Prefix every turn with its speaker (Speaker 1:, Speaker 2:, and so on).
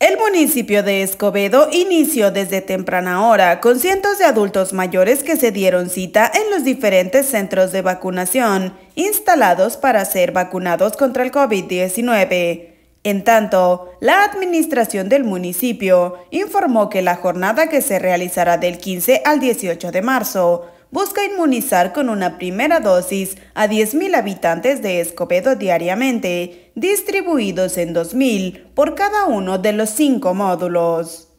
Speaker 1: El municipio de Escobedo inició desde temprana hora con cientos de adultos mayores que se dieron cita en los diferentes centros de vacunación instalados para ser vacunados contra el COVID-19. En tanto, la administración del municipio informó que la jornada que se realizará del 15 al 18 de marzo busca inmunizar con una primera dosis a 10.000 habitantes de Escobedo diariamente, distribuidos en 2.000 por cada uno de los cinco módulos.